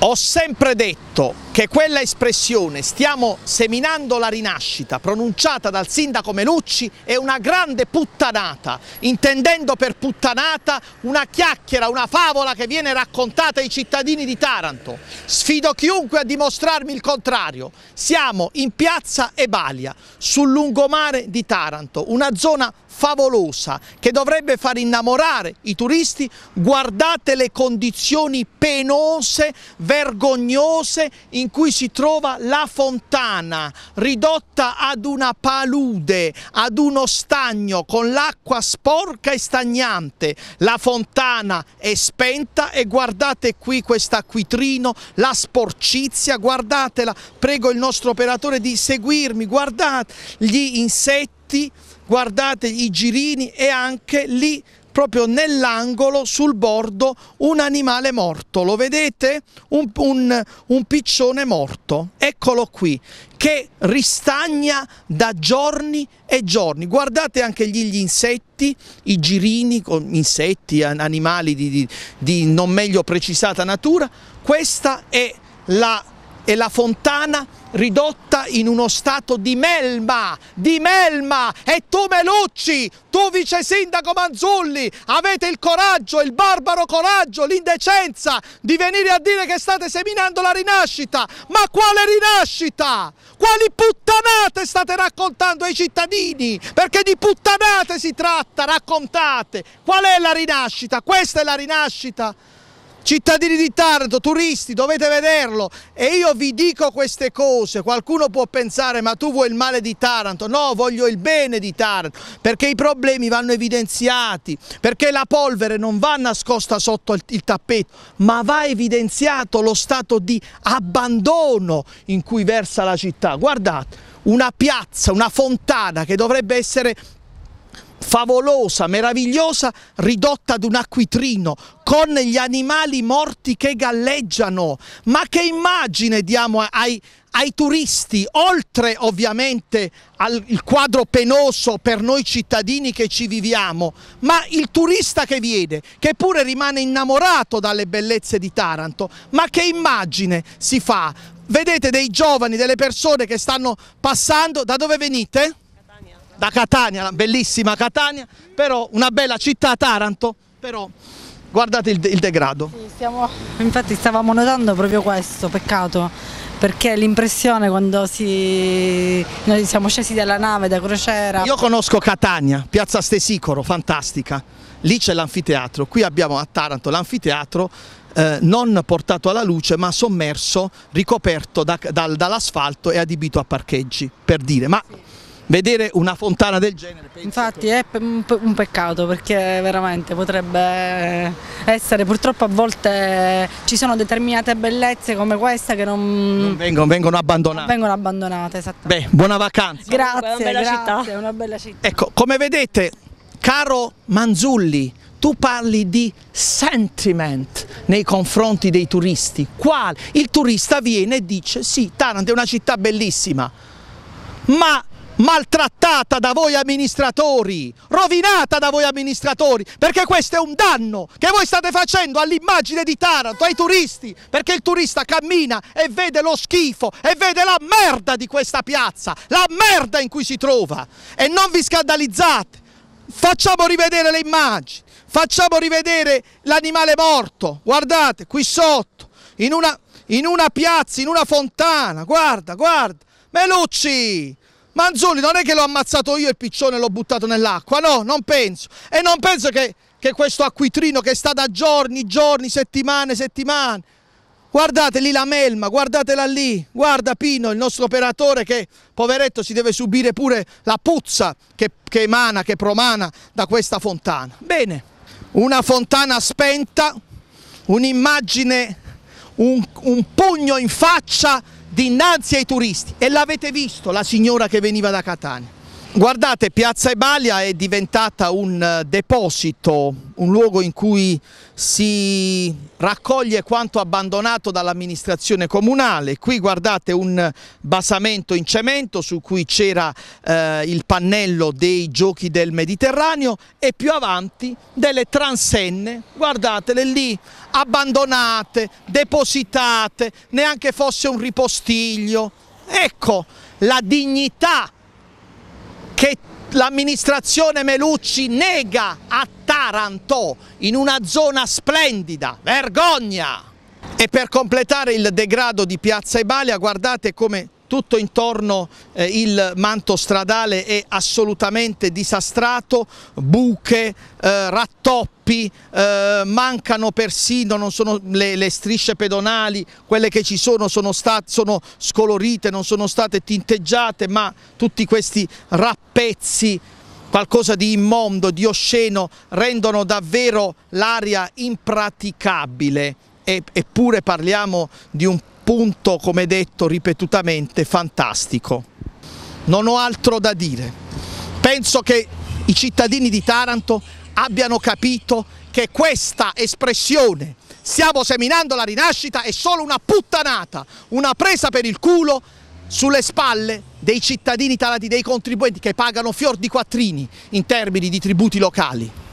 Ho sempre detto detto che quella espressione stiamo seminando la rinascita pronunciata dal sindaco Melucci è una grande puttanata, intendendo per puttanata una chiacchiera, una favola che viene raccontata ai cittadini di Taranto. Sfido chiunque a dimostrarmi il contrario. Siamo in piazza Ebalia, sul lungomare di Taranto, una zona favolosa che dovrebbe far innamorare i turisti. Guardate le condizioni penose, vergognose in cui si trova la fontana, ridotta ad una palude, ad uno stagno con l'acqua sporca e stagnante. La fontana è spenta e guardate qui quest'acquitrino, la sporcizia, guardatela. Prego il nostro operatore di seguirmi, guardate gli insetti guardate i girini e anche lì proprio nell'angolo sul bordo un animale morto, lo vedete? Un, un, un piccione morto, eccolo qui, che ristagna da giorni e giorni. Guardate anche gli, insetti, i girini, insetti, animali di, di, di non meglio precisata natura. Questa è la e la fontana ridotta in uno stato di melma, di melma. E tu Melucci, tu vice sindaco Manzulli, avete il coraggio, il barbaro coraggio, l'indecenza di venire a dire che state seminando la rinascita. Ma quale rinascita? Quali puttanate state raccontando ai cittadini? Perché di puttanate si tratta, raccontate. Qual è la rinascita? Questa è la rinascita. Cittadini di Taranto, turisti, dovete vederlo e io vi dico queste cose, qualcuno può pensare ma tu vuoi il male di Taranto, no voglio il bene di Taranto perché i problemi vanno evidenziati, perché la polvere non va nascosta sotto il, il tappeto ma va evidenziato lo stato di abbandono in cui versa la città, guardate una piazza, una fontana che dovrebbe essere favolosa, meravigliosa, ridotta ad un acquitrino, con gli animali morti che galleggiano. Ma che immagine diamo ai, ai turisti, oltre ovviamente al quadro penoso per noi cittadini che ci viviamo, ma il turista che viene, che pure rimane innamorato dalle bellezze di Taranto, ma che immagine si fa? Vedete dei giovani, delle persone che stanno passando, da dove venite? da Catania, la bellissima Catania, però una bella città Taranto, però guardate il, il degrado. Sì, stiamo, infatti stavamo notando proprio questo, peccato, perché l'impressione quando si, noi siamo scesi dalla nave, da crociera... Io conosco Catania, piazza Stesicoro, fantastica, lì c'è l'anfiteatro, qui abbiamo a Taranto l'anfiteatro eh, non portato alla luce ma sommerso, ricoperto da, da, dall'asfalto e adibito a parcheggi, per dire, ma... Sì vedere una fontana del genere. Infatti è un peccato perché veramente potrebbe essere, purtroppo a volte ci sono determinate bellezze come questa che non, non vengono, vengono, abbandonate. Non vengono abbandonate, esattamente. Beh, buona vacanza. Grazie, una bella, grazie città. una bella città. Ecco, come vedete, caro Manzulli, tu parli di sentiment nei confronti dei turisti. Qual? Il turista viene e dice sì, Taranto è una città bellissima, ma maltrattata da voi amministratori, rovinata da voi amministratori, perché questo è un danno che voi state facendo all'immagine di Taranto, ai turisti, perché il turista cammina e vede lo schifo e vede la merda di questa piazza, la merda in cui si trova e non vi scandalizzate, facciamo rivedere le immagini, facciamo rivedere l'animale morto, guardate qui sotto, in una, in una piazza, in una fontana, guarda, guarda, Melucci, Manzoli non è che l'ho ammazzato io il piccione e l'ho buttato nell'acqua, no, non penso. E non penso che, che questo acquitrino che sta da giorni, giorni, settimane, settimane. Guardate lì la melma, guardatela lì, guarda Pino, il nostro operatore che, poveretto, si deve subire pure la puzza che, che emana, che promana da questa fontana. Bene, una fontana spenta, un'immagine, un, un pugno in faccia dinanzi ai turisti e l'avete visto la signora che veniva da Catania. Guardate, Piazza Ebalia è diventata un eh, deposito, un luogo in cui si raccoglie quanto abbandonato dall'amministrazione comunale. Qui guardate un basamento in cemento su cui c'era eh, il pannello dei giochi del Mediterraneo e più avanti delle transenne, guardatele lì, abbandonate, depositate, neanche fosse un ripostiglio. Ecco la dignità che l'amministrazione Melucci nega a Taranto in una zona splendida, vergogna! E per completare il degrado di Piazza Ebalia guardate come tutto intorno eh, il manto stradale è assolutamente disastrato, buche, eh, rattoppi, eh, mancano persino le, le, strisce pedonali, quelle che ci sono sono, sono scolorite, non sono state tinteggiate, ma tutti questi rappezzi qualcosa di immondo, di osceno, rendono davvero l'aria impraticabile. eppure parliamo di un appunto, come detto ripetutamente, fantastico. Non ho altro da dire. Penso che i cittadini di Taranto abbiano capito che questa espressione stiamo seminando la rinascita è solo una puttanata, una presa per il culo sulle spalle dei cittadini taranti, dei contribuenti che pagano fior di quattrini in termini di tributi locali.